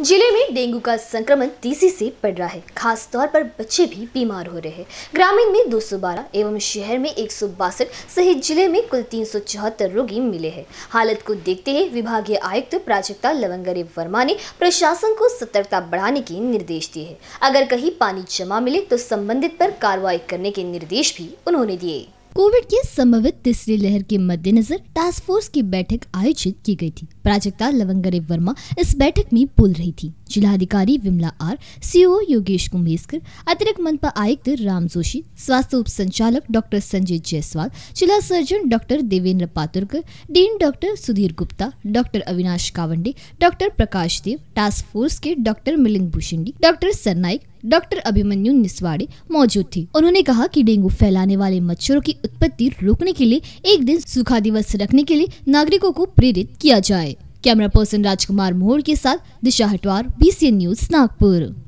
जिले में डेंगू का संक्रमण तेजी से बढ़ रहा है खास तौर पर बच्चे भी बीमार हो रहे हैं ग्रामीण में 212 एवं शहर में एक सहित जिले में कुल तीन रोगी मिले हैं हालत को देखते हुए विभागीय आयुक्त प्राजक्ता लवंगरे वर्मा ने प्रशासन को सतर्कता बढ़ाने के निर्देश दिए है अगर कहीं पानी जमा मिले तो संबंधित पर कार्रवाई करने के निर्देश भी उन्होंने दिए कोविड के संभावित तीसरी लहर के मद्देनजर टास्क फोर्स की बैठक आयोजित की गई थी प्राजक्ता लवंगरे वर्मा इस बैठक में बोल रही थी जिलाधिकारी Vimala R CO e Yogesh Kumbhejkar अतिरिक्त मनपा आयुक्त राम जोशी स्वास्थ्य उप संचालक डॉक्टर संजय जायसवाल जिला surgeon doctor Devendra Paturkar dean doctor Sudhir Gupta doctor Avinash Kawande doctor Prakash Dev task force के doctor Milind Bhushindi doctor Sarnaik doctor Abhimanyu Niswade मौजूद थी उन्होंने कहा कि डेंगू फैलाने वाले मच्छरों की उत्पत्ति रोकने के लिए एक दिन सूखा दिवस रखने के लिए नागरिकों को प्रेरित किया जाए कैमरा पर्सन राजकुमार मोहर के साथ दिशा हटवार बी न्यूज नागपुर